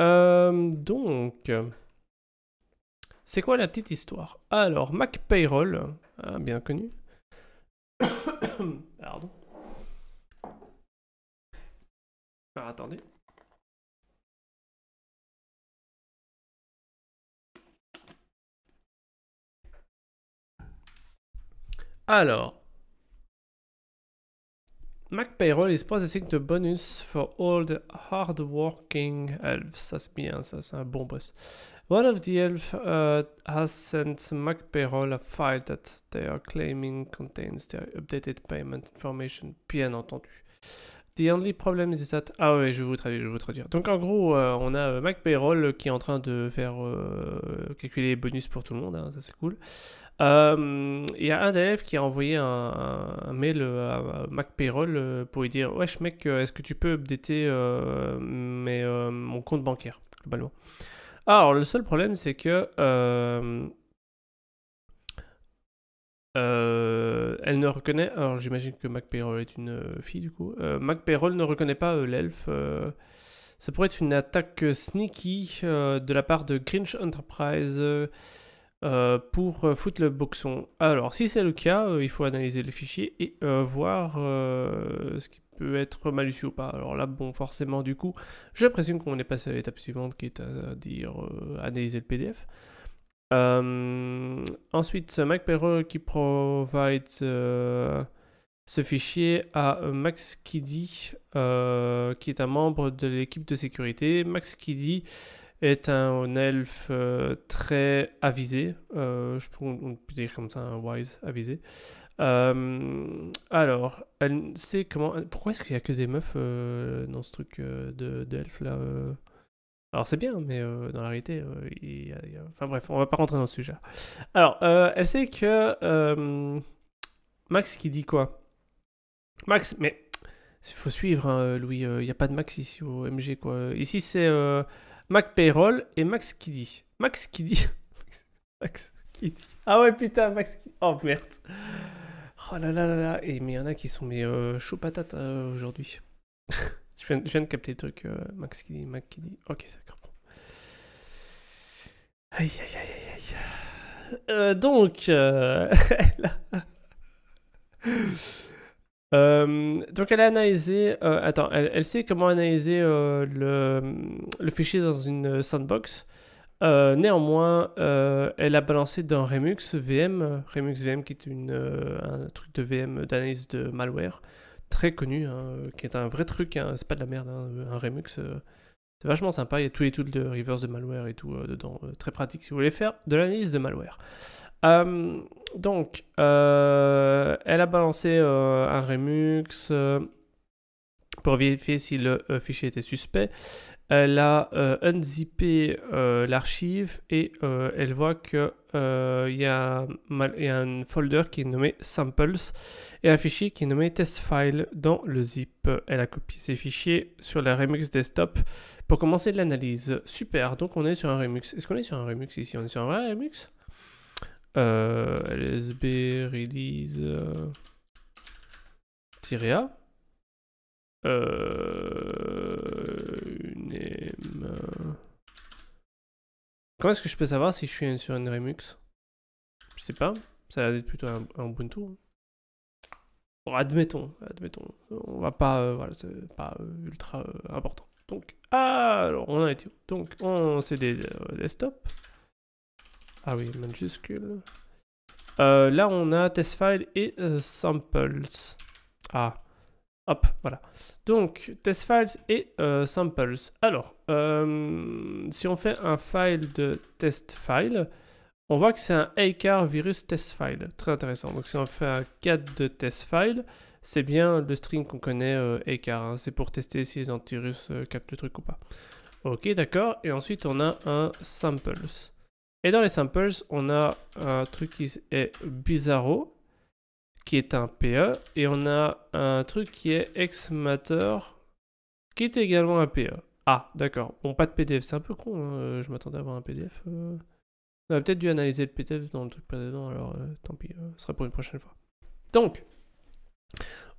Euh, donc, c'est quoi la petite histoire Alors, Mac Payroll, ah, bien connu. Pardon. Alors, attendez. Alors, Mac Payroll is processing the bonus for all the hard-working elves. Ça c'est bien, ça c'est un bon boss. One of the elves euh, has sent Mac a file that they are claiming contains their updated payment information, bien entendu. The only problem is that... Ah ouais, je vais vous traduire, je vous traduire. Donc en gros, euh, on a euh, Mac qui est en train de faire calculer les bonus pour tout le monde, hein, ça c'est cool. Euh, il y a un d'élèves qui a envoyé un, mail euh, à Mac euh, pour lui dire Wesh mec, est-ce que tu peux updater mon compte bancaire globalement ah, Alors le seul problème c'est que elle ne reconnaît. Alors j'imagine que Mac est une fille du coup. Euh, Mac ne reconnaît pas l'elfe. ça pourrait être une attaque sneaky de la part de Grinch Enterprise euh, pour euh, foutre le boxon. Alors, si c'est le cas, euh, il faut analyser le fichier et voir ce qui peut être malicieux ou pas. Alors là, bon, forcément, du coup, je présume qu'on est passé à l'étape suivante qui est à dire analyser le PDF. ensuite, MacPerro qui provide ce fichier à Max Kiddy, qui est un membre de l'équipe de sécurité. Max Kiddy est un elfe euh, très avisé, euh, je peux, dire comme ça un wise avisé. Euh, alors, elle sait comment. Pourquoi est-ce qu'il n'y a que des meufs dans ce truc de d'elfe là Alors c'est bien, mais dans la réalité, il y a, enfin bref, on va pas rentrer dans ce sujet. Alors, elle sait que Max qui dit quoi Max, mais il faut suivre hein, Louis. Il n'y a pas de Max ici au MG quoi. Ici c'est Mac Payroll et Max Kiddy. Max Kiddy Max Kiddy. Ah ouais, putain, Max Kiddy. Oh merde. Oh là là là là. Et, mais il y en a qui sont mes euh, patates euh, aujourd'hui. je, viens, de capter le truc. Euh, Max Kiddy, Max Kiddy. Ok, d'accord. Aïe aïe aïe aïe aïe. Euh, donc, là. donc elle a analysé, euh, attends, elle, sait comment analyser euh, le, fichier dans une sandbox. Euh, néanmoins, elle a balancé dans Remux VM, Remux VM qui est un truc de VM d'analyse de malware très connu, hein, qui est un vrai truc, hein. c'est pas de la merde, hein, un Remux, c'est vachement sympa, il y a tous les tools de reverse de malware et tout dedans, très pratique si vous voulez faire de l'analyse de malware. Euh, donc, euh, elle a balancé euh, un remux pour vérifier si le fichier était suspect. Elle a unzippé l'archive et elle voit que il y, a un folder qui est nommé samples et un fichier qui est nommé test file dans le zip. Elle a copié ces fichiers sur la Remux desktop pour commencer l'analyse. Super, donc on est sur un Remux. Est-ce qu'on est sur un Remux ici On est sur un vrai Remux euh, LSB release euh, tiré euh, une Comment est-ce que je peux savoir si je suis sur une Remux Je sais pas. Ça a l'air plutôt un, Ubuntu. Bon, admettons, admettons. On va pas, voilà, c'est pas ultra important. Donc, alors on a été où Donc, on c'est des desktops. Ah oui, majuscule. Euh, là, on a test file et euh, samples. Ah, hop, voilà. Donc, test files et euh, samples. Alors, si on fait un file de test file, on voit que c'est un ACAR virus test file. Très intéressant. Donc, si on fait un cat de test file, c'est bien le string qu'on connaît ACAR. Hein. C'est pour tester si les antivirus captent le truc ou pas. Ok, d'accord. Et ensuite, on a un samples. Et dans les samples, on a un truc qui est bizarro, qui est un PE, et on a un truc qui est ex-matter, qui est également un PE. Ah, d'accord. Bon, pas de PDF, c'est un peu con, hein. euh, je m'attendais à avoir un PDF. Euh. On aurait peut-être dû analyser le PDF dans le truc précédent, alors euh, tant pis, ce sera pour une prochaine fois. Donc,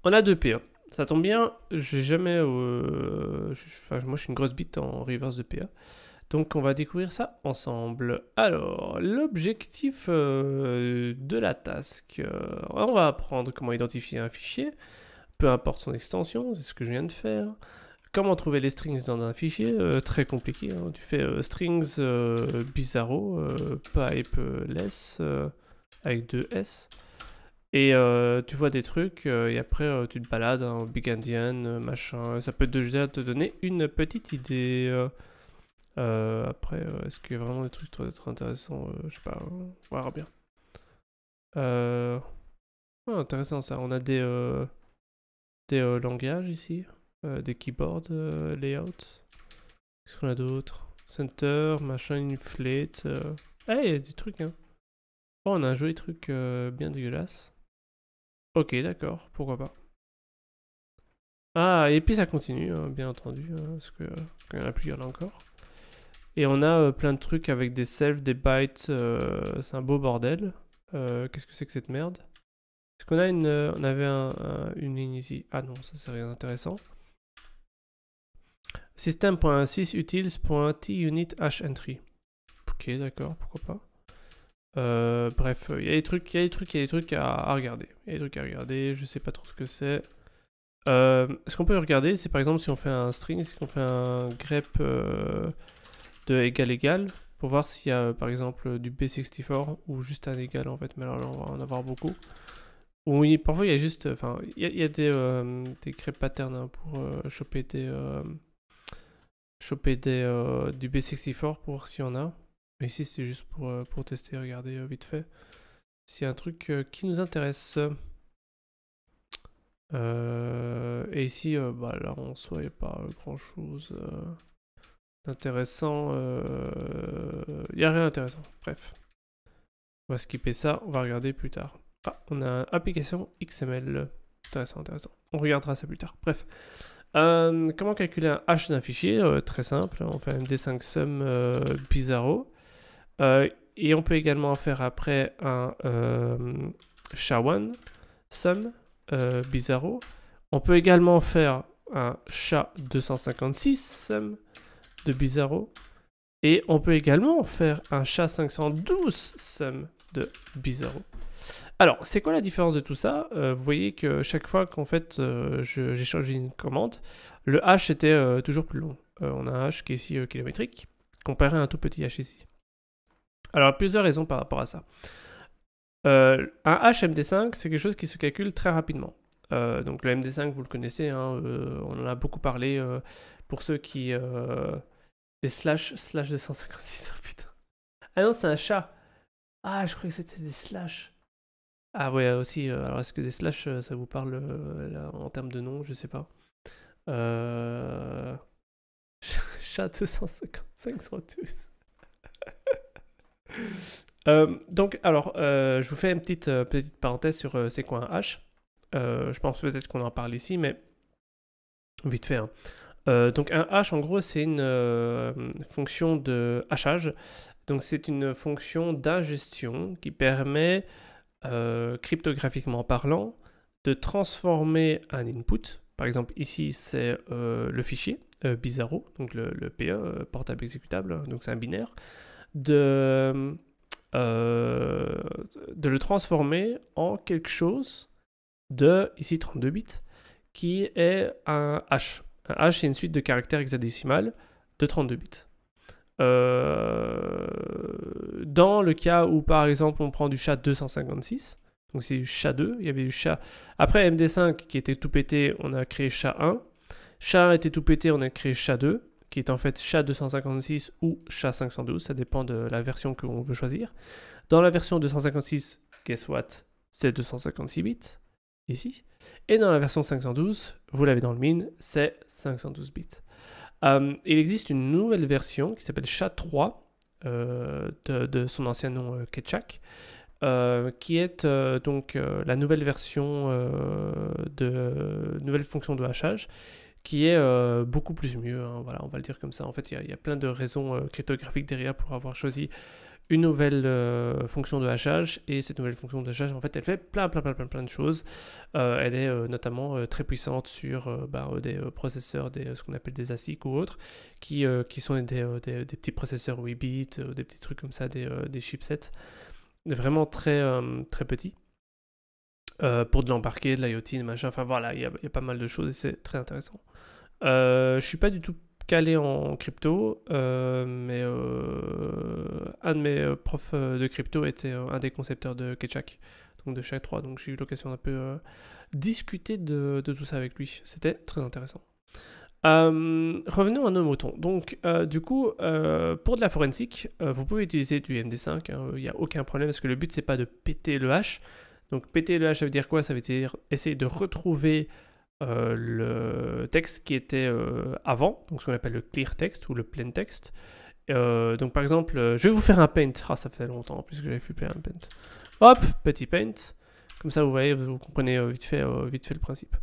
on a deux PE. Ça tombe bien, j'ai jamais. moi, je suis une grosse bite en reverse de PE. Donc on va découvrir ça ensemble. Alors, l'objectif euh, de la task, euh, on va apprendre comment identifier un fichier, peu importe son extension, c'est ce que je viens de faire. Comment trouver les strings dans un fichier, euh, très compliqué. Hein. Tu fais strings bizarro, pipe less, avec deux S. Et tu vois des trucs, et après tu te balades, en hein, Big endian, machin. Ça peut déjà te donner une petite idée. Euh, après, euh, est-ce qu'il y a vraiment des trucs doivent être intéressants euh, Je sais pas, on bien. Ouais, intéressant ça. On a des, des langages ici, des keyboards, layout Qu'est-ce qu'on a d'autres Center, machin, inflate. Hey, eh, il y des trucs, hein. Oh, on a un joli truc bien dégueulasse. Ok, d'accord, pourquoi pas. Ah, et puis ça continue, hein, bien entendu, hein, parce qu'il y en a plusieurs là encore. Et on a euh, plein de trucs avec des self, des bytes. Euh, c'est un beau bordel. Euh, qu'est-ce que c'est que cette merde Est-ce qu'on a une. on avait une ligne ici. Ah non, ça c'est rien d'intéressant. hash entry Ok, d'accord, pourquoi pas. bref, il y a des trucs, il y a des trucs, il y a des trucs à, regarder. Il y a des trucs à regarder, je sais pas trop ce que c'est. Euh, ce qu'on peut regarder, c'est par exemple si on fait un string, si on fait un grep de égal égal pour voir s'il y a par exemple du B64 ou juste un égal en fait, mais alors là on va en avoir beaucoup. Ou parfois il y a juste, enfin il y a, des, euh, des crêpes patterns hein, pour euh, choper des, euh, choper des, du B64 pour voir s'il y en a. Mais ici c'est juste pour, pour tester, regarder vite fait s'il y a un truc qui nous intéresse. et ici, bah, là on soi il pas grand chose. Intéressant, euh, Il n'y a rien d'intéressant. Bref. On va skipper ça, on va regarder plus tard. Ah, on a une application XML. Intéressant, intéressant. On regardera ça plus tard. Bref. Euh, comment calculer un hash d'un fichier euh, Très simple. On fait un MD5 sum bizarro. et on peut également faire après un SHA-1 sum bizarro. On peut également faire un SHA-256 sum de Bizarro. Et on peut également faire un chat 512 sum de Bizarro. Alors, c'est quoi la différence de tout ça euh, Vous voyez que chaque fois qu'en fait euh, j'ai j'échange une commande, le h était euh, toujours plus long. on a un h qui est ici kilométrique, comparé à un tout petit h ici. Alors, plusieurs raisons par rapport à ça. un md 5 c'est quelque chose qui se calcule très rapidement. donc le MD5, vous le connaissez, hein, on en a beaucoup parlé pour ceux qui slash, slash 256, oh putain. Ah non, c'est un chat. Ah, je croyais que c'était des slash. Ah ouais, aussi, euh, alors est-ce que des slash, euh, ça vous parle euh, en termes de nom Je sais pas. Euh... Chat 255 euh, donc, alors, je vous fais une petite, petite parenthèse sur c'est quoi un H. je pense peut-être qu'on en parle ici, mais vite fait. Hein. Euh, donc un hash, en gros, c'est une euh, fonction de hachage. Donc c'est une fonction d'ingestion qui permet, euh, cryptographiquement parlant, de transformer un input. Par exemple, ici, c'est le fichier Bizarro, donc le, PE, e, portable exécutable, hein, donc c'est un binaire, de, de le transformer en quelque chose de, ici 32 bits, qui est un h. Un euh, H, c'est une suite de caractères hexadécimales de 32 bits. Euh, dans le cas où, par exemple, on prend du chat 256, donc c'est du SHA 2, il y avait du chat. Après MD5 qui était tout pété, on a créé chat 1. SHA 1 était tout pété, on a créé chat 2, qui est en fait chat 256 ou chat 512, ça dépend de la version que l'on veut choisir. Dans la version 256, guess what C'est 256 bits ici. Et dans la version 512, vous l'avez dans le mine, c'est 512 bits. Euh, il existe une nouvelle version qui s'appelle SHA-3, euh, de, son ancien nom euh, Ketchak, euh, qui est donc la nouvelle version de nouvelle fonction de hachage, qui est beaucoup plus mieux, hein, voilà, on va le dire comme ça. En fait, il y, a plein de raisons cryptographiques derrière pour avoir choisi une nouvelle euh, fonction de hachage et cette nouvelle fonction de hachage en fait elle fait plein plein plein plein, plein de choses euh, elle est euh, notamment très puissante sur ben, des processeurs des ce qu'on appelle des ASIC ou autres qui, qui sont des, petits processeurs 8 bits des petits trucs comme ça des, des chipsets vraiment très très petits pour de l'embarquer de l'IoT machin enfin voilà il y, y, a pas mal de choses et c'est très intéressant je suis pas du tout calé en crypto, euh, mais euh, un de mes euh, profs de crypto était un des concepteurs de Ketchak, donc de chaque 3. Donc j'ai eu l'occasion d'un peu discuter de, tout ça avec lui. C'était très intéressant. revenons à nos moutons. Donc, du coup, pour de la forensique, vous pouvez utiliser du MD5. Hein, il n'y a aucun problème parce que le but c'est pas de péter le hash. Donc, péter le hash, ça veut dire quoi Ça veut dire essayer de retrouver euh, le texte qui était euh, avant, donc ce qu'on appelle le clear text ou le plain text. Euh, donc par exemple, je vais vous faire un paint. Ah, ça fait longtemps plus que j'avais fait un paint. Hop, petit paint. Comme ça, vous voyez, vous comprenez vite, fait, vite fait le principe.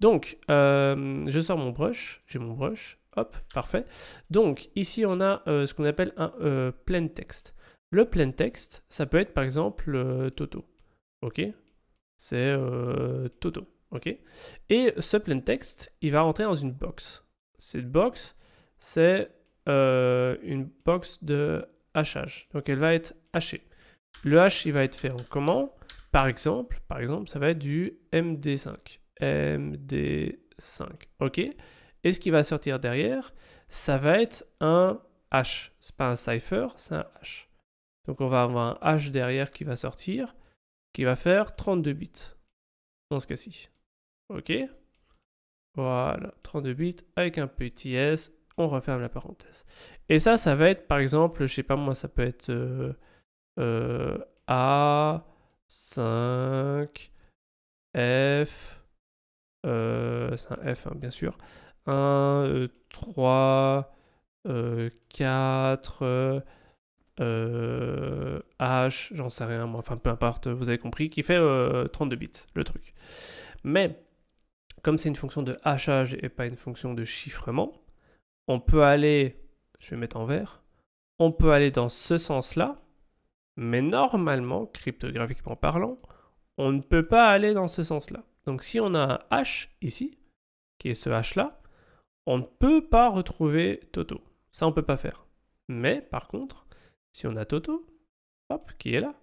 Donc, je sors mon brush. J'ai mon brush. Hop, parfait. Donc, ici, on a ce qu'on appelle un plain text. Le plain text, ça peut être par exemple Toto. Ok C'est Toto. OK? Et ce plein text, il va rentrer dans une box. Cette box, c'est euh, une box de hachage. Donc elle va être hachée. Le hash, il va être fait en comment Par exemple, par exemple, ça va être du MD5. MD5. OK Et ce qui va sortir derrière, ça va être un hash. C'est pas un cipher, c'est un hash. Donc on va avoir un hash derrière qui va sortir, qui va faire 32 bits dans ce cas-ci. OK. Voilà, 32 bits avec un petit s. On referme la parenthèse. Et ça, ça va être par exemple, je sais pas moi, ça peut être euh, euh, A, 5, F, euh, c'est un F hein, bien sûr, 1, 3, 4, H, j'en sais rien, moi, enfin peu importe, vous avez compris, qui fait 32 bits, le truc. Mais comme c'est une fonction de hachage et pas une fonction de chiffrement, on peut aller, je vais mettre en vert, on peut aller dans ce sens-là, mais normalement, cryptographiquement parlant, on ne peut pas aller dans ce sens-là. Donc si on a un H ici, qui est ce H-là, on ne peut pas retrouver Toto. Ça, on ne peut pas faire. Mais par contre, si on a Toto, qui est là,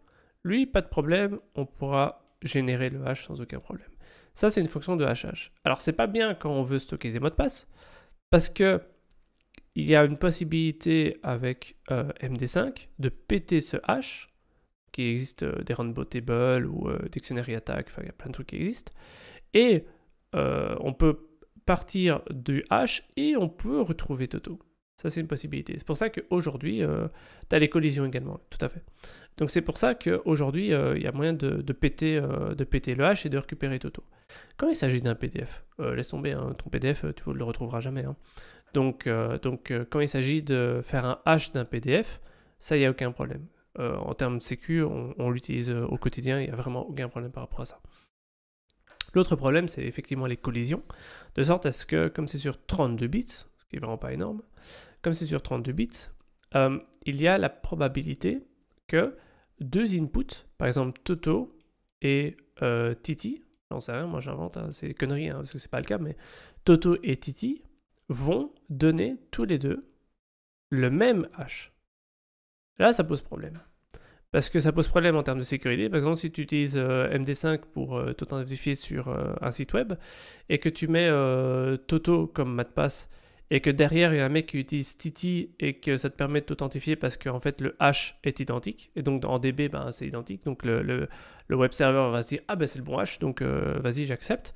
lui, pas de problème, on pourra générer le H sans aucun problème. Ça, c'est une fonction de hachage. Alors, c'est pas bien quand on veut stocker des mots de passe, parce que il y a une possibilité avec euh, MD5 de péter ce H, qui existe euh, des Rainbow Table ou euh, Dictionary Attack, enfin, il y a plein de trucs qui existent, et on peut partir du H et on peut retrouver Toto. Ça, c'est une possibilité. C'est pour ça qu'aujourd'hui, euh, tu as les collisions également, tout à fait. Donc c'est pour ça qu'aujourd'hui, euh, il y a moyen de, péter, euh, de péter le hash et de récupérer Toto. Quand il s'agit d'un PDF, laisse tomber, hein, ton PDF, tu ne le retrouveras jamais. Hein. Donc, quand il s'agit de faire un hash d'un PDF, ça, il n'y a aucun problème. en termes de sécu, on, on l'utilise au quotidien, il n'y a vraiment aucun problème par rapport à ça. L'autre problème, c'est effectivement les collisions, de sorte à ce que, comme c'est sur 32 bits, qui est vraiment pas énorme, comme c'est sur 32 bits, euh, il y a la probabilité que deux inputs, par exemple Toto et euh, Titi, j'en sais rien, moi j'invente, hein, c'est connerie conneries, hein, parce que c'est pas le cas, mais Toto et Titi vont donner tous les deux le même hash. Là, ça pose problème. Parce que ça pose problème en termes de sécurité. Par exemple, si tu utilises euh, MD5 pour t'authentifier sur un site web et que tu mets Toto comme mot de passe et que derrière il y a un mec qui utilise Titi et que ça te permet de t'authentifier parce qu'en en fait le hash est identique et donc en DB ben, c'est identique donc le, le, le, web server va se dire ah ben c'est le bon hash donc euh, vas-y j'accepte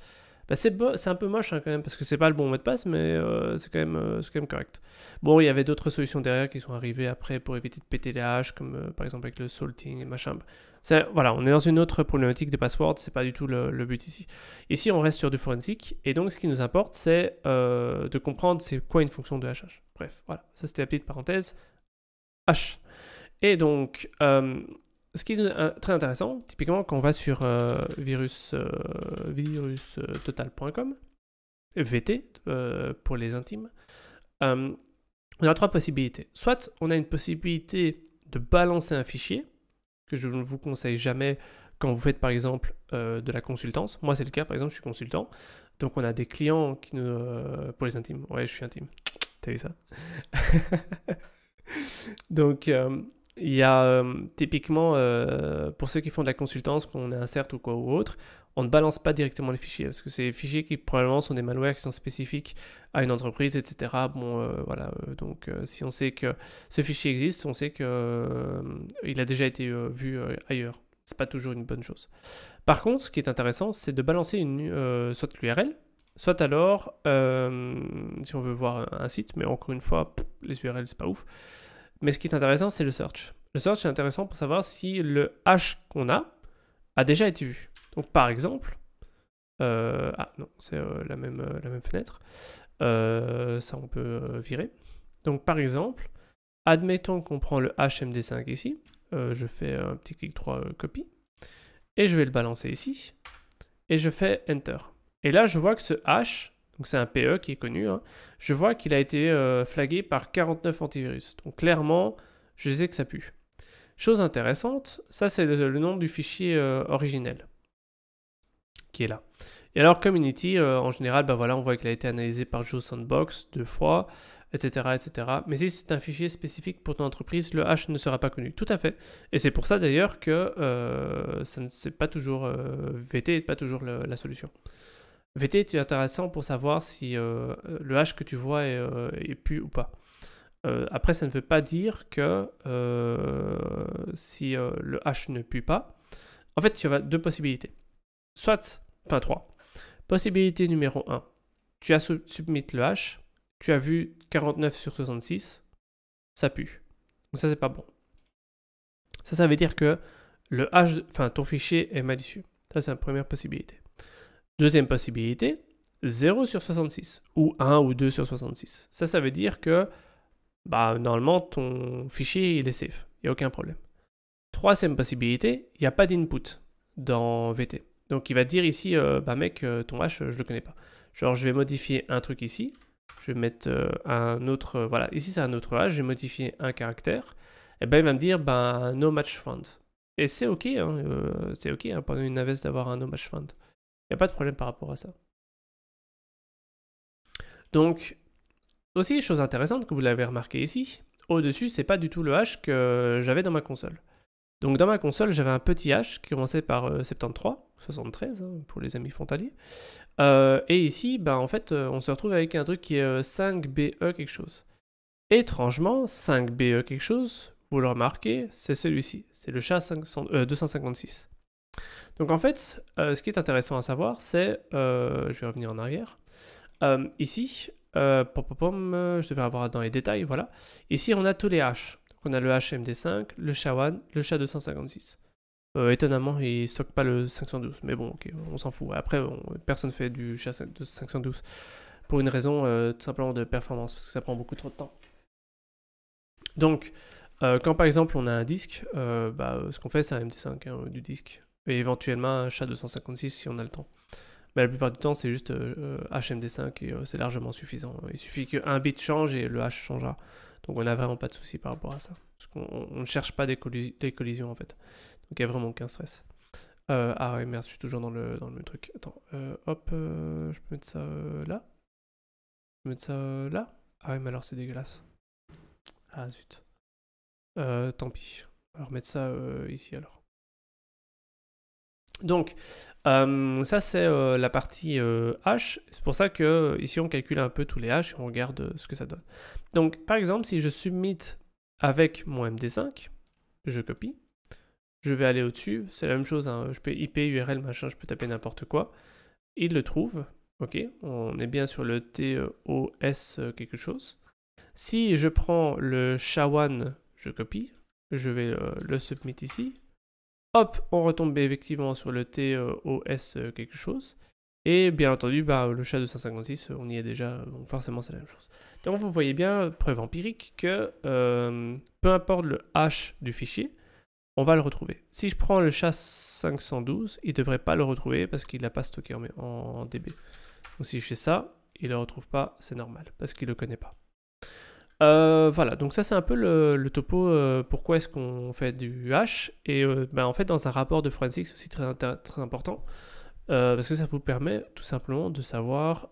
ben, c'est, c'est un peu moche hein, quand même parce que c'est pas le bon mot de passe mais euh, c'est, quand même, euh, c'est quand, même correct. Bon il y avait d'autres solutions derrière qui sont arrivées après pour éviter de péter les hashes comme par exemple avec le salting et machin voilà, on est dans une autre problématique des passwords, c'est pas du tout le, but ici. Ici, on reste sur du forensique, et donc ce qui nous importe, c'est euh, de comprendre c'est quoi une fonction de HH. Bref, voilà, ça c'était la petite parenthèse H. Et donc, euh, ce qui est euh, très intéressant, typiquement quand on va sur virus, virustotal.com, VT pour les intimes, on a trois possibilités. Soit on a une possibilité de balancer un fichier, que je ne vous conseille jamais quand vous faites par exemple euh, de la consultance. Moi, c'est le cas, par exemple, je suis consultant. Donc, on a des clients qui nous. Euh, pour les intimes. Ouais, je suis intime. T'as vu ça Donc, euh, il y a typiquement, pour ceux qui font de la consultance, qu'on inserte ou quoi ou autre, on ne balance pas directement les fichiers parce que c'est des fichiers qui probablement sont des malwares qui sont spécifiques à une entreprise, etc. Bon, euh, voilà. Euh, donc, euh, si on sait que ce fichier existe, on sait qu'il a déjà été vu ailleurs. C'est pas toujours une bonne chose. Par contre, ce qui est intéressant, c'est de balancer une, soit l'URL, soit alors, si on veut voir un site, mais encore une fois, les URL c'est pas ouf. Mais ce qui est intéressant, c'est le search. Le search est intéressant pour savoir si le hash qu'on a a déjà été vu. Donc par exemple, euh, ah non, c'est euh, la, même, euh, la même fenêtre. ça, on peut virer. Donc par exemple, admettons qu'on prend le HMD5 ici. je fais un petit clic droit copie, Et je vais le balancer ici. Et je fais Enter. Et là, je vois que ce H, donc c'est un PE qui est connu, hein, je vois qu'il a été flagué par 49 antivirus. Donc clairement, je sais que ça pue. Chose intéressante, ça c'est le, le, nom du fichier originel qui est là. Et alors Community, euh, en général, bah voilà, on voit qu'elle a été analysé par Joe Sandbox deux fois, etc., etc. Mais si c'est un fichier spécifique pour ton entreprise, le hash ne sera pas connu. Tout à fait. Et c'est pour ça d'ailleurs que euh, ça ne c'est pas toujours euh, VT n'est pas toujours la solution. VT est intéressant pour savoir si le hash que tu vois est, est pu ou pas. après, ça ne veut pas dire que si le hash ne pue pas. En fait, tu as deux possibilités Soit, enfin 3. Possibilité numéro 1. Tu as submit le hash, tu as vu 49 sur 66, ça pue. Donc ça, c'est pas bon. Ça, ça veut dire que le hash, enfin ton fichier est issu, Ça, c'est la première possibilité. Deuxième possibilité, 0 sur 66 ou 1 ou 2 sur 66. Ça, ça veut dire que bah, normalement ton fichier il est safe, il n'y a aucun problème. Troisième possibilité, il n'y a pas d'input dans VT. Donc il va dire ici, euh, bah mec, euh, ton H, euh, je le connais pas. Genre, je vais modifier un truc ici. Je vais mettre un autre... voilà, ici c'est un autre H, vais modifier un caractère. Et eh ben il va me dire, ben, no match found. Et c'est ok, hein, c'est ok hein, pendant une invest d'avoir un no match found. Il n'y a pas de problème par rapport à ça. Donc, aussi, chose intéressante que vous l'avez remarqué ici, au-dessus, c'est pas du tout le H que j'avais dans ma console. Donc dans ma console, j'avais un petit H qui commençait par 73, 73 hein, pour les amis frontaliers. Euh, et ici, bah, en fait, euh, on se retrouve avec un truc qui est 5BE euh, quelque chose. Étrangement, 5BE quelque chose, vous le remarquez, c'est celui-ci, c'est le chat 256. Donc en fait, ce qui est intéressant à savoir, c'est, je vais revenir en arrière, ici, pom, je devais avoir dans les détails, voilà. Ici, on a tous les H. Donc on a le HMD5, le SHA-1, le chat 256 euh, étonnamment, il stocke pas le 512. Mais bon, on s'en fout. Après, personne fait du chat de 512 pour une raison euh, tout simplement de performance, parce que ça prend beaucoup trop de temps. Donc, euh, quand par exemple on a un disque, bah, ce qu'on fait, c'est un md 5 hein, du disque, et éventuellement un chat 256 si on a le temps. Mais la plupart du temps, c'est juste HMD5 et c'est largement suffisant. Il suffit qu'un bit change et le H changera. Donc on n'a vraiment pas de souci par rapport à ça. Parce qu'on ne cherche pas des, collisions en fait il a vraiment aucun stress. Euh, ah oui, merde, je suis toujours dans le, dans le même truc. Attends, euh, hop, euh, je peux mettre ça là. Je peux mettre ça là. Ah ouais, mais alors c'est dégueulasse. Ah zut. tant pis. Alors mettre ça ici alors. Donc, ça c'est la partie H. C'est pour ça que ici on calcule un peu tous les H et on regarde ce que ça donne. Donc, par exemple, si je submit avec mon MD5, je copie je vais aller au-dessus, c'est la même chose, hein, je peux IP, URL, machin, je peux taper n'importe quoi. Il le trouve, ok, on est bien sur le TOS euh, quelque chose. Si je prends le SHA-1, je copie, je vais euh, le submit ici. Hop, on retombe effectivement sur le TOS euh, quelque chose. Et bien entendu, bah, le chat 256, on y est déjà, donc forcément c'est la même chose. Donc vous voyez bien, preuve empirique, que peu importe le H du fichier, on va le retrouver. Si je prends le chasse 512, il ne devrait pas le retrouver parce qu'il ne l'a pas stocké en, en, DB. Donc si je fais ça, il ne le retrouve pas, c'est normal, parce qu'il ne le connaît pas. Euh, voilà, donc ça c'est un peu le, topo, euh, pourquoi est-ce qu'on fait du H, et euh, ben, en fait dans un rapport de forensics, c'est aussi très, très important, parce que ça vous permet tout simplement de savoir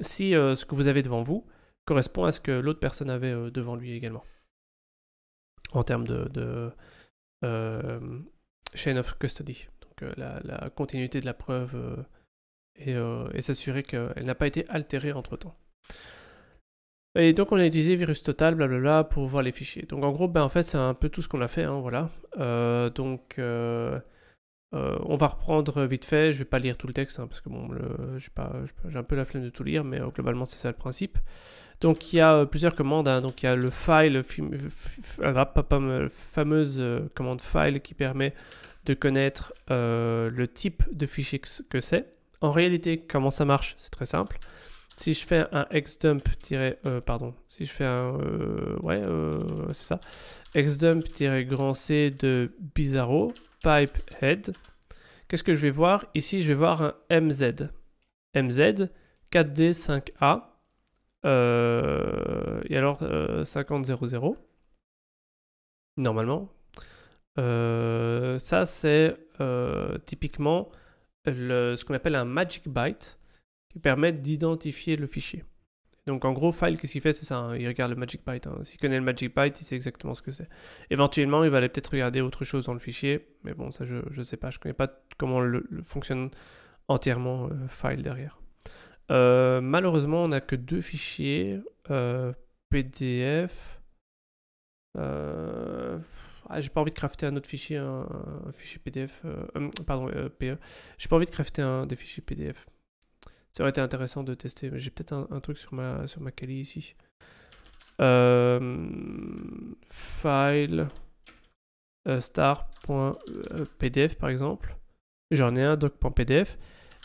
si ce que vous avez devant vous correspond à ce que l'autre personne avait devant lui également en termes de, euh, chain of custody, donc euh, la, continuité de la preuve euh, et, s'assurer qu'elle n'a pas été altérée entre-temps. Et donc on a utilisé virus total, blablabla, pour voir les fichiers. Donc en gros, ben en fait c'est un peu tout ce qu'on a fait, hein, voilà. donc on va reprendre vite fait. Je vais pas lire tout le texte hein, parce que bon, j'ai un peu la flemme de tout lire, mais globalement c'est ça le principe. Donc il y a euh, plusieurs commandes. Hein. Donc il y a le file, euh, la euh, fameuse commande file qui permet de connaître le type de fichier que c'est. En réalité, comment ça marche C'est très simple. Si je fais un xdump, pardon, si je fais un, c'est ça, xdump grand c de bizarro pipe head, qu'est-ce que je vais voir Ici, je vais voir un mz, mz 4d5a euh, et alors, 50.0.0 euh, 0 Normalement. Euh, ça, c'est typiquement le, ce qu'on appelle un magic byte qui permet d'identifier le fichier. Donc en gros, file, qu'est-ce qu'il fait C'est ça, hein. il regarde le magic byte. Hein. S'il connaît le magic byte, il sait exactement ce que c'est. Éventuellement, il va aller peut-être regarder autre chose dans le fichier, mais bon, ça je ne sais pas, je ne connais pas comment le, fonctionne entièrement file derrière. Euh, malheureusement, on n'a que deux fichiers euh, PDF. Euh, ah, j'ai pas envie de crafter un autre fichier, un, fichier PDF. Hum, pardon, PE. J'ai pas envie de crafter un, des fichiers PDF. Ça aurait été intéressant de tester. J'ai peut-être un, truc sur ma, sur ma Kali ici. file star.pdf par exemple. J'en ai un doc.pdf.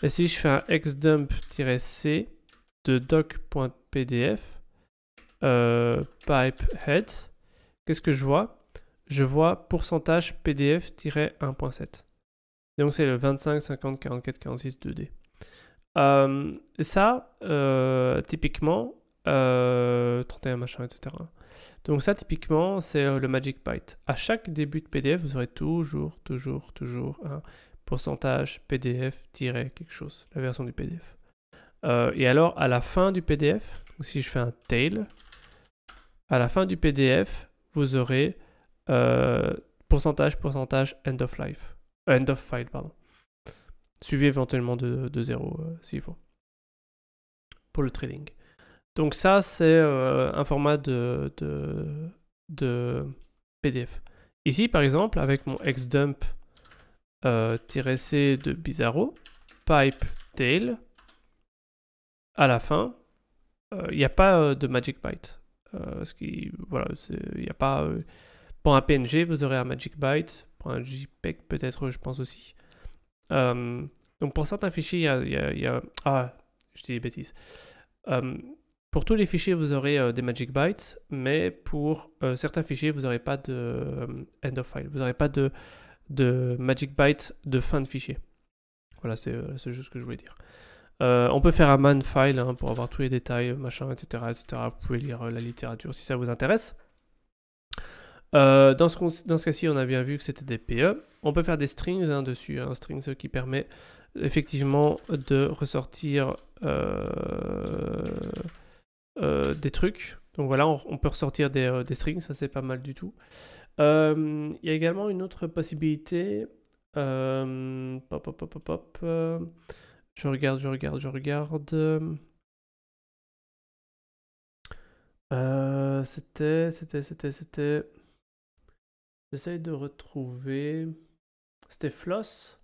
Et si je fais un xdump-c de doc.pdf euh, pipe head, qu'est-ce que je vois Je vois pourcentage pdf-1.7. Donc c'est le 25, 50, 44, 46, 2D. ça, euh, typiquement, 31 euh, machin, etc. Donc ça, typiquement, c'est le Magic Byte. À chaque début de PDF, vous aurez toujours, toujours, toujours un pourcentage PDF-quelque chose, la version du PDF. Euh, et alors, à la fin du PDF, si je fais un tail, à la fin du PDF, vous aurez euh, pourcentage, pourcentage, end of life. Euh, end of file, pardon. Suivi éventuellement de, de zéro s'il faut. Pour le trailing. Donc ça, c'est un format de, de, de, PDF. Ici, par exemple, avec mon xdump euh, -c de Bizarro, pipe tail, à la fin, il euh, n'y a pas euh, de magic byte. Euh, ce qui, voilà, il n'y a pas. pour un PNG, vous aurez un magic byte. Pour un JPEG, peut-être, je pense aussi. donc pour certains fichiers, il y, y, a. Ah, je dis des bêtises. Pour tous les fichiers, vous aurez des magic bytes, mais pour certains fichiers, vous n'aurez pas de end of file. Vous n'aurez pas de de Magic Byte de fin de fichier. Voilà, c'est euh, juste ce que je voulais dire. Euh, on peut faire un man file hein, pour avoir tous les détails, machin, etc., etc. Vous pouvez lire euh, la littérature si ça vous intéresse. dans ce, dans ce cas-ci, on a bien vu que c'était des PE. On peut faire des strings hein, dessus, un hein, string qui permet effectivement de ressortir des trucs. Donc voilà, on, peut ressortir des, des strings, ça c'est pas mal du tout. Euh, il y a également une autre possibilité. Euh, pop, pop, pop, je regarde, je regarde, je regarde. Euh, c'était, c'était, c'était, c'était. J'essaye de retrouver. C'était Floss.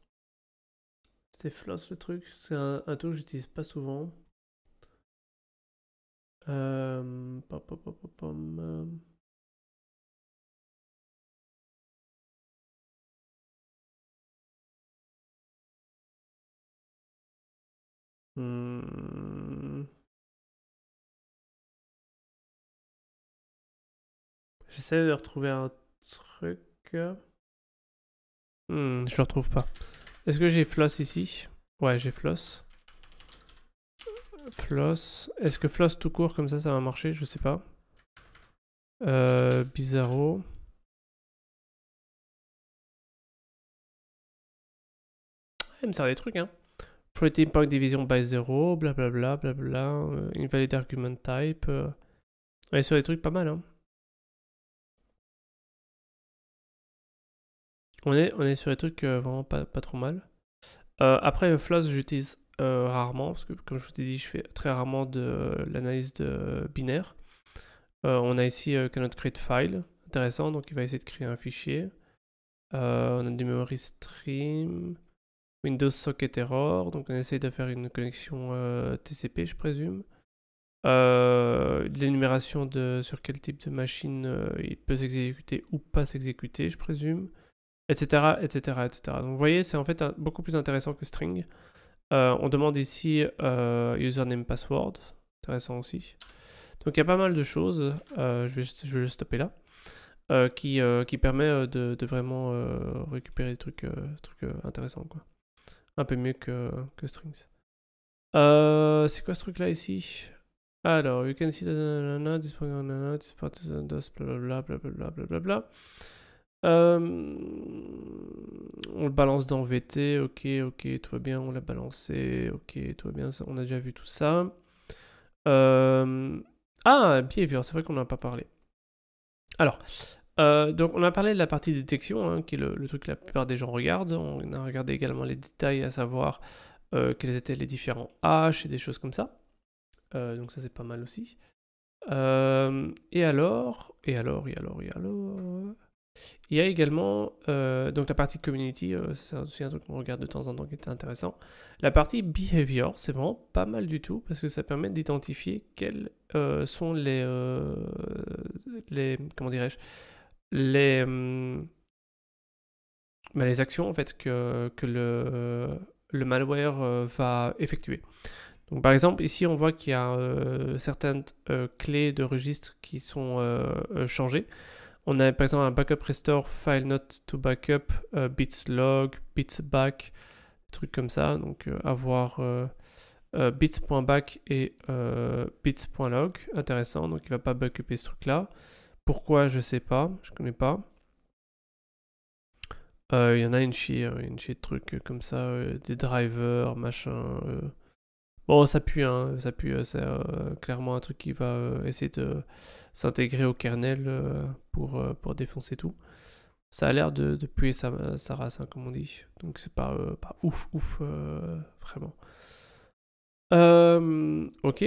C'était Floss le truc. C'est un, truc que j'utilise pas souvent. Euh... pop pop pop. Hmm. J'essaie de retrouver un truc. Hmm, je le retrouve pas. Est-ce que j'ai floss ici Ouais, j'ai floss. Floss. Est-ce que floss tout court comme ça, ça va marcher Je sais pas. Euh, bizarro. il me sert des trucs, hein. Floating point division by 0, blablabla, blablabla, euh, invalid argument type. Euh. On est sur des trucs pas mal, hein. On est, on est sur des trucs euh, vraiment pas, pas, trop mal. après, Floss, j'utilise rarement, parce que comme je vous ai dit, je fais très rarement de l'analyse de binaire. on a ici Cannot Create File, intéressant, donc il va essayer de créer un fichier. on a du memory stream. Windows Socket Error, donc on essaye de faire une connexion euh, TCP, je présume. Euh, l'énumération de sur quel type de machine euh, il peut s'exécuter ou pas s'exécuter, je présume, etc., etc., etc. Donc vous voyez, c'est en fait beaucoup plus intéressant que string. on demande ici username password, intéressant aussi. Donc il y a pas mal de choses, je vais, je, le stopper là, qui, qui permet de, vraiment récupérer des trucs, trucs intéressants. Quoi. Un peu mieux que, strings. Euh, c'est quoi ce truc là ici Alors, you can see that this part Euh, on le balance dans VT, ok, ok, tout va bien, on l'a balancé, ok, tout va bien, on a déjà vu tout ça. Euh, ah, behavior, c'est vrai qu'on n'en a pas parlé. Alors, euh, donc on a parlé de la partie détection, hein, qui est le, truc que la plupart des gens regardent. On a regardé également les détails, à savoir euh, quels étaient les différents H et des choses comme ça. Euh, donc ça c'est pas mal aussi. et alors, et alors, et alors, et alors. Il y a également donc la partie community, c'est aussi un truc qu'on regarde de temps en temps qui est intéressant. La partie behavior, c'est vraiment pas mal du tout parce que ça permet d'identifier quels sont les, les comment dirais-je les, euh, bah, les actions en fait, que, euh, le, malware euh, va effectuer. Donc, par exemple, ici, on voit qu'il y a certaines clés de registre qui sont changées. On a par exemple un backup restore, file not to backup, bits log, bits back, trucs comme ça. Donc, avoir bits.back et bits.log, intéressant. Donc, il ne va pas backuper ce truc-là. Pourquoi, je sais pas, je connais pas. Il euh, y en a une chier, hein, une chier de trucs euh, comme ça, euh, des drivers, machin. Bon, ça pue, hein, ça pue, c'est clairement un truc qui va essayer de s'intégrer au kernel pour, pour défoncer tout. Ça a l'air de, puer sa, race, hein, comme on dit. Donc c'est pas, pas ouf, ouf, vraiment. ok,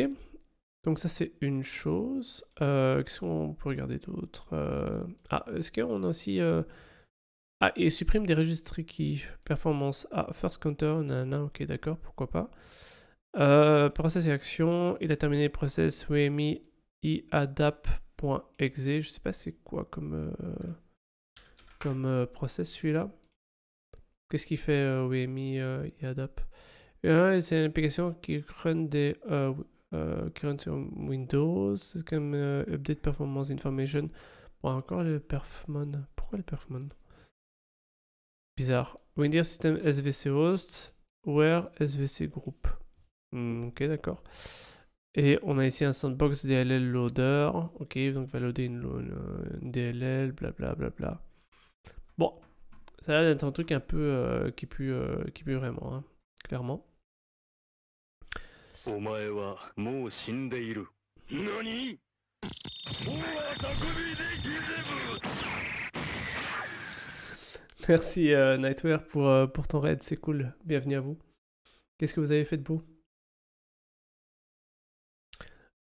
donc ça c'est une chose. Euh, qu'est-ce qu'on peut regarder d'autre euh, Ah, est-ce qu'on a aussi... Euh, ah, et supprime des registres qui performance. Ah, first counter, nanana, ok d'accord, pourquoi pas. process et action, il a terminé process wmi iadap.exe. Je sais pas c'est quoi comme, comme process celui-là. Qu'est-ce qu'il fait wmi iadap c'est une application qui run des euh, current Windows, c'est euh, Update Performance Information. Bon, encore le Perfmon. Pourquoi le Perfmon Bizarre. Windows System SVC Host, Where SVC Group. Hmm, ok, d'accord. Et on a ici un sandbox DLL loader. Ok, donc va loader une, euh, DLL, blablabla. Bla, bla, bla. Bon, ça a l'air d'être un truc un peu qui, pue, qui vraiment, hein, clairement. Merci euh, Nightwear pour, euh, pour ton raid, c'est cool. Bienvenue à vous. Qu'est-ce que vous avez fait de beau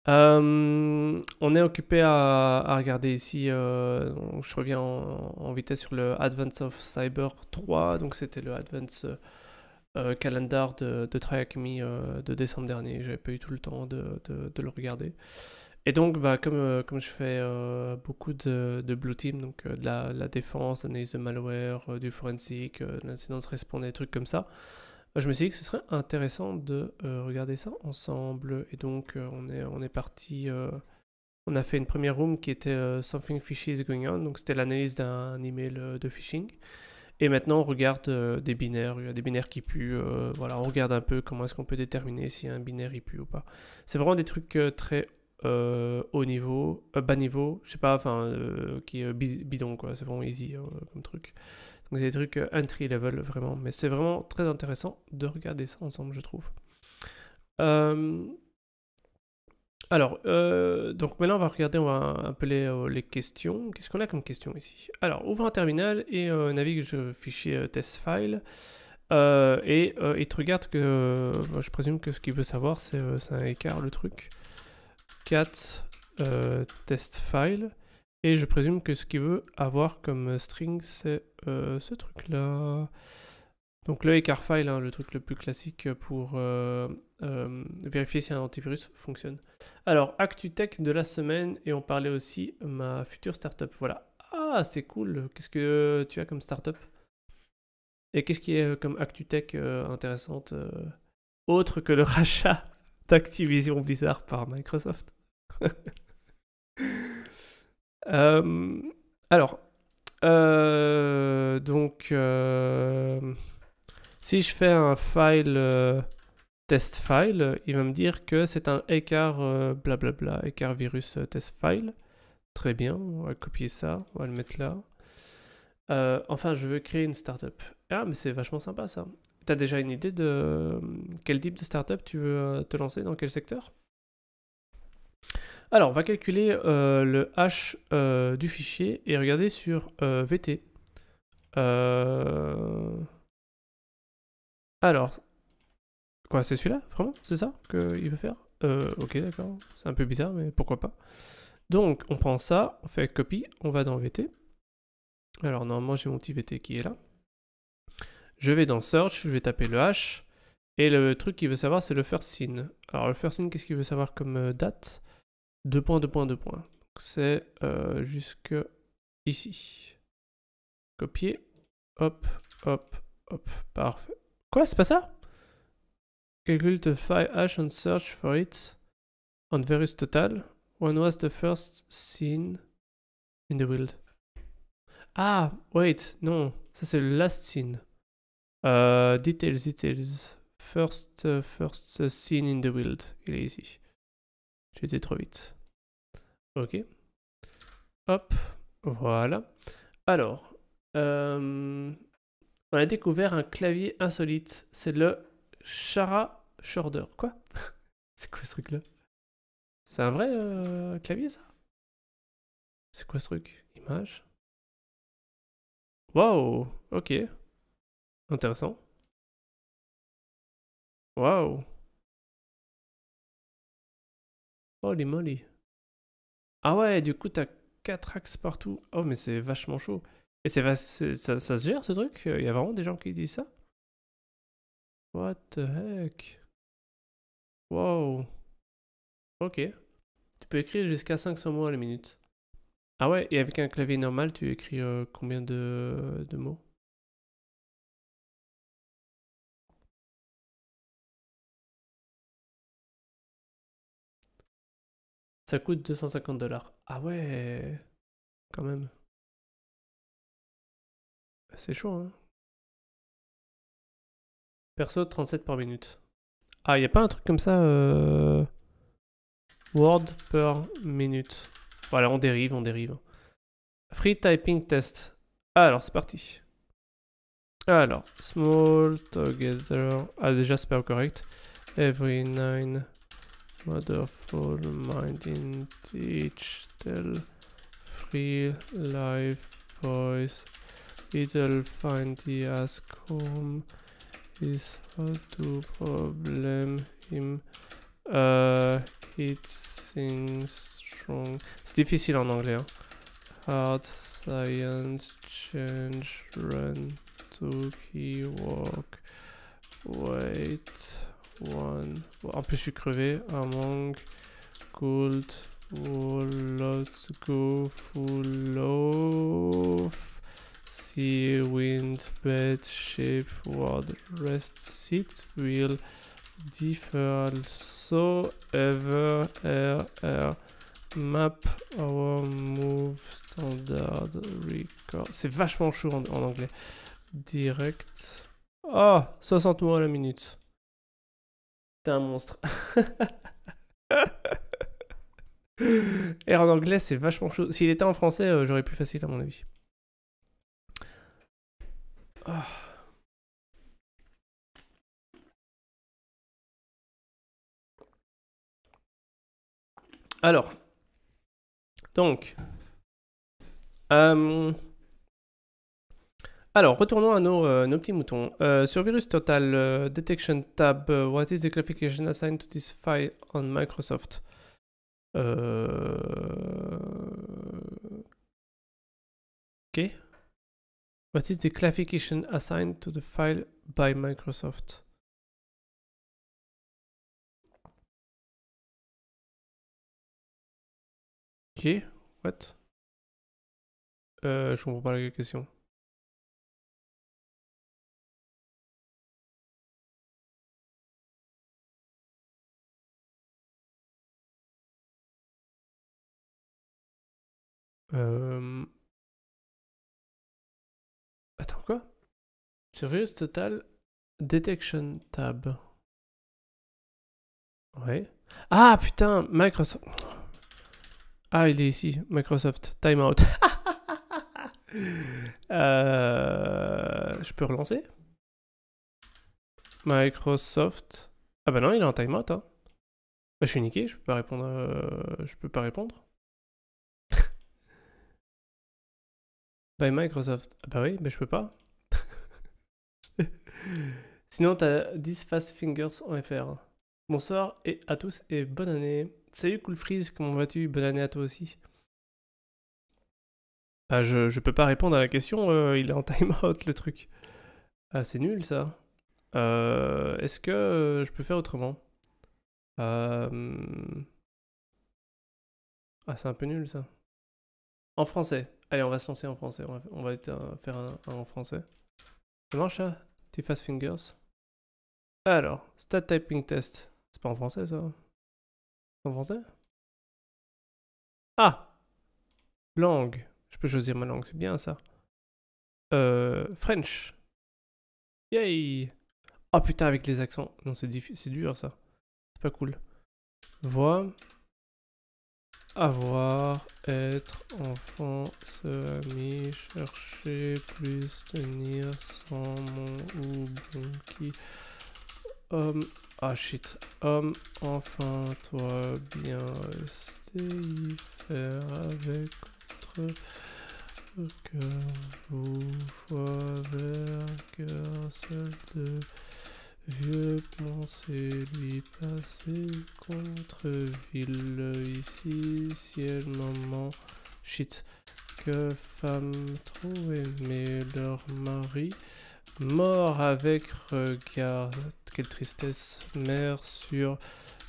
euh, On est occupé à, à regarder ici. Euh, je reviens en, en, vitesse sur le Advance of Cyber 3. Donc c'était le Advance euh, calendar de, de euh, de décembre dernier. J'avais pas eu tout le temps de, le regarder. Et donc, bah, euh, comme, je fais euh, beaucoup de, blue team, donc de la, défense, analyse de malware, du forensic, de l'incidence respawn, des trucs comme ça, je me suis dit que ce serait intéressant de regarder ça ensemble. Et donc, on, est, on est parti. on a fait une première room qui était Something Fishy is Going On, donc c'était l'analyse d'un email de phishing. Et maintenant, on regarde euh, des binaires. Il y a des binaires qui puent. Euh, voilà, on regarde un peu comment est-ce qu'on peut déterminer si un binaire il pue ou pas. C'est vraiment des trucs euh, très haut niveau, bas niveau, je sais pas, enfin, qui est bidon quoi. C'est vraiment easy comme truc. Donc c'est des trucs entry level vraiment. Mais c'est vraiment très intéressant de regarder ça ensemble, je trouve. Euh, alors, euh, donc maintenant on va regarder, on va appeler euh, les, questions. Qu'est-ce qu'on a comme question ici Alors, ouvre un terminal et euh, navigue sur fichier test file. et il te regarde que. je présume que ce qu'il veut savoir, c'est un écart le truc. cat test file. Et je présume que ce qu'il veut avoir comme string, c'est ce truc là. Donc le écart file, hein, le truc le plus classique pour euh, vérifier si un antivirus fonctionne. Alors, ActuTech de la semaine, et on parlait aussi ma future startup. Voilà. Ah, c'est cool. Qu'est-ce que tu as comme startup Et qu'est-ce qui est euh, comme ActuTech euh, intéressante autre que le rachat d'Activision Blizzard par Microsoft Alors, donc, si je fais un file test file, il va me dire que c'est un écart euh, blablabla, bla bla, écart virus euh, test file. Très bien, on va copier ça, on va le mettre là. Euh, enfin, je veux créer une startup. Ah, mais c'est vachement sympa ça. tu as déjà une idée de quel type de startup tu veux te lancer, dans quel secteur Alors, on va calculer le hash du fichier et regarder sur VT. Alors, Quoi, c'est celui-là Vraiment C'est ça qu'il veut faire euh, Ok, d'accord. C'est un peu bizarre, mais pourquoi pas. Donc, on prend ça, on fait copie, on va dans VT. Alors, normalement, j'ai mon petit VT qui est là. Je vais dans Search, je vais taper le H. Et le truc qu'il veut savoir, c'est le first sign. Alors, le first sign, qu'est-ce qu'il veut savoir comme euh, date Deux points, deux points, deux points. C'est euh, jusque ici. Copier. Hop, hop, hop. Parfait. Quoi, c'est pas ça Calculate the five hash and search for it on various total. When was the first scene in the world? Ah, wait, non, ça c'est le last scene euh, details, details. First, scene euh, first euh, scene in the world. Il est ici. J'étais trop vite. Ok. Hop, voilà. Alors, on a découvert un clavier insolite. C'est le Chara Shorder. Quoi C'est quoi ce truc-là C'est un vrai euh, clavier, ça C'est quoi ce truc Image Waouh Ok. Intéressant. Waouh Holy moly Ah ouais, du coup, t'as quatre axes partout. Oh, mais c'est vachement chaud. Et c'est ça, ça se gère, ce truc Il y a vraiment des gens qui disent ça What the heck? Wow. Ok. Tu peux écrire jusqu'à 500 mots à la minute. Ah ouais, et avec un clavier normal, tu écris euh, combien de, de mots? Ça coûte 250 dollars. Ah ouais, quand même. C'est chaud, hein Perso, 37 par minute. Ah, il a pas un truc comme ça euh, Word per minute. Voilà, on dérive, on dérive. Free typing test. Ah, alors, c'est parti. Alors, small together. Ah, déjà, c'est pas correct. Every nine motherful mind in each tell free live voice. It'll find the ask home is how to problem him. Uh, it seems strong. C'est difficile en anglais. Hein. Hard science change run to key walk. Wait one. En plus, je suis crevé. Among gold. Wall, let's go full of. Sea, wind, bed, shape, world, rest, seat, will differ so ever air, air, map our move standard record. C'est vachement chaud en, anglais. Direct. Oh, ah, 60 mots à la minute. T'es un monstre. Et en anglais, c'est vachement chaud. S'il était en français, euh, j'aurais plus facile à mon avis. Ah. Alors, donc, euh, alors retournons à nos, euh, petits moutons. Euh, sur Virus Total Detection Tab, what is the classification assigned to this file on Microsoft? Ok. What is the classification assigned to the file by Microsoft? Ok, what euh, Je comprends pas la question. Euh... Surveillance total detection tab. Ouais. Ah putain, Microsoft. Ah, il est ici, Microsoft. Timeout. Euh, je peux relancer Microsoft. Ah bah non, il est en timeout. Hein. Bah, je suis niqué, je peux pas répondre. Euh, je peux pas répondre. By Microsoft. Ah bah oui, mais je peux pas. Sinon, t'as 10 Fast Fingers en FR. Bonsoir et à tous et bonne année. Salut Cool Freeze, comment vas-tu Bonne année à toi aussi. Ah, je, je, peux pas répondre à la question, euh, il est en time-out le truc. Ah, c'est nul ça. Euh, est-ce que euh, je peux faire autrement Ah, c'est un peu nul ça. En français. Allez, on va se lancer en français. On va, faire un, un en français. Ça marche ça fast fingers. Alors, stat typing test. C'est pas en français ça en français Ah Langue. Je peux choisir ma langue, c'est bien ça. Euh, French. Yay Oh putain, avec les accents. Non, c'est dur ça. C'est pas cool. Voix. Avoir, être, enfant, se ami, chercher, plus, tenir, sans mon ou bon qui. Homme, ah shit. Homme, enfin, toi, bien rester, faire avec votre cœur, vous, foi, vers cœur, seul deux, vieux penser lui passer contre ville ici, ciel, maman, shit. Que femmes trop mais leur mari, mort avec regard. Quelle tristesse, mère sur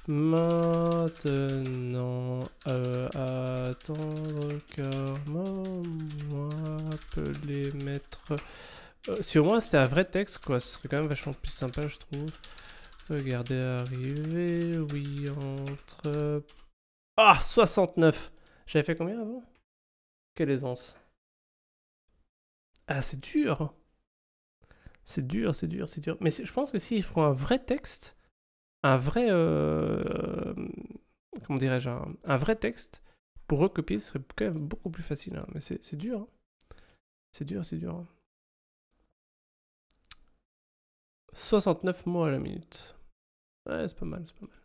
maintenant euh, attendre car maman les maître. Euh, sur moi, c'était un vrai texte, quoi. Ce serait quand même vachement plus sympa, je trouve. Regardez arriver, oui, entre... Ah, 69 J'avais fait combien avant Quelle aisance. Ah, c'est dur C'est dur, c'est dur, c'est dur. Mais je pense que s'ils font un vrai texte, un vrai... Euh, comment dirais-je un... vrai texte, pour recopier, ce serait quand même beaucoup plus facile. Hein. Mais hein. c'est dur. C'est dur, c'est hein. dur. 69 mots à la minute. Ouais, c'est pas mal, c'est pas mal.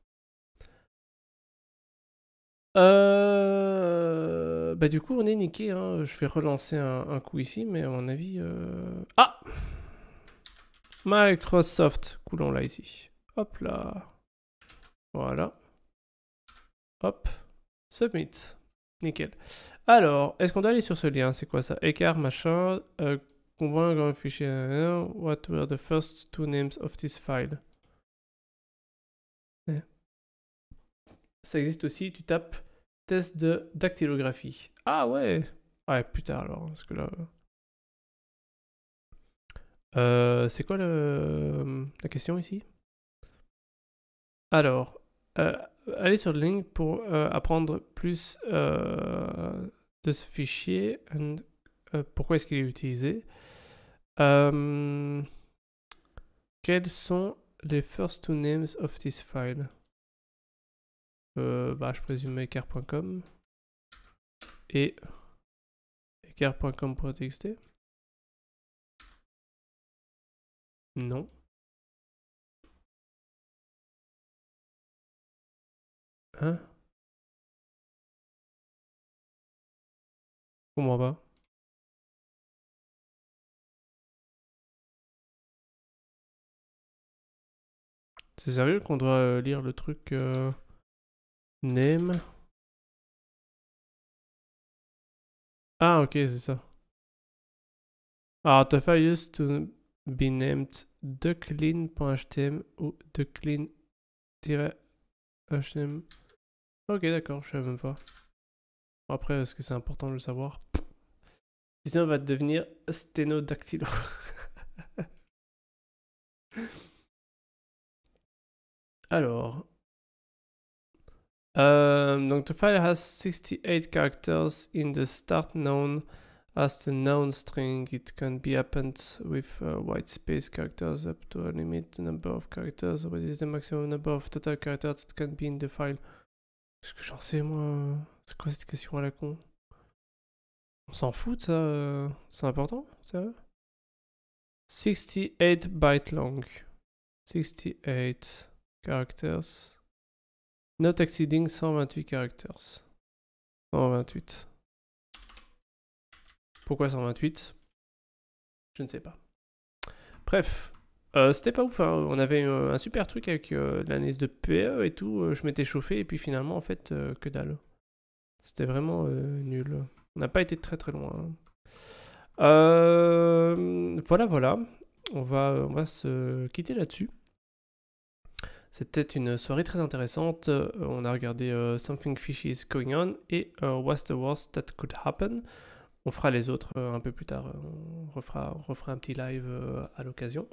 Euh, bah du coup on est niqué, hein. je vais relancer un, coup ici, mais à mon avis... Euh, ah Microsoft, coulons là ici. Hop là. Voilà. Hop. Submit. Nickel. Alors, est-ce qu'on doit aller sur ce lien C'est quoi ça Écart, machin. Euh, grand fichier. What were the first two names of this file? Eh. Ça existe aussi, tu tapes test de dactylographie. Ah ouais Ouais, plus tard alors, parce que là... Euh, euh, c'est quoi la question ici Alors, euh, allez sur le link pour apprendre plus de ce fichier euh, pourquoi est-ce qu'il est utilisé euh, Quels sont les first two names of this file euh, bah, Je présume équerre.com et Équerre.com.txt Non. Hein Comment va C'est sérieux qu'on doit euh, lire le truc euh, name Ah ok c'est ça. Alors file used to be named ducklin.htm ou ducklin-htm. Ok d'accord je la même pas. Après est-ce que c'est important de le savoir Sinon on va devenir sténodactylo. Alors. Euh, donc, the file has 68 characters in the start known as the noun string. It can be appended with uh, white space characters up to a limit the number of characters. What is the maximum number of total characters that can be in the file? Qu'est-ce que j'en sais, moi C'est quoi cette question à la con On s'en fout, ça euh, C'est important, sérieux 68 bytes long. 68. Characters. Not exceeding 128 characters. 128. Pourquoi 128 Je ne sais pas. Bref, euh, c'était pas ouf. Hein. On avait euh, un super truc avec l'analyse euh, de PE e et tout. je m'étais chauffé et puis finalement, en fait, que dalle. C'était vraiment nul. On n'a pas été très très loin. Hein. voilà, voilà. On va, on va se quitter là-dessus. C'était une soirée très intéressante. Euh, on a regardé euh, Something Fishy is Going On et euh, What's the Worst That Could Happen. On fera les autres un peu plus tard. on refera un petit live à l'occasion.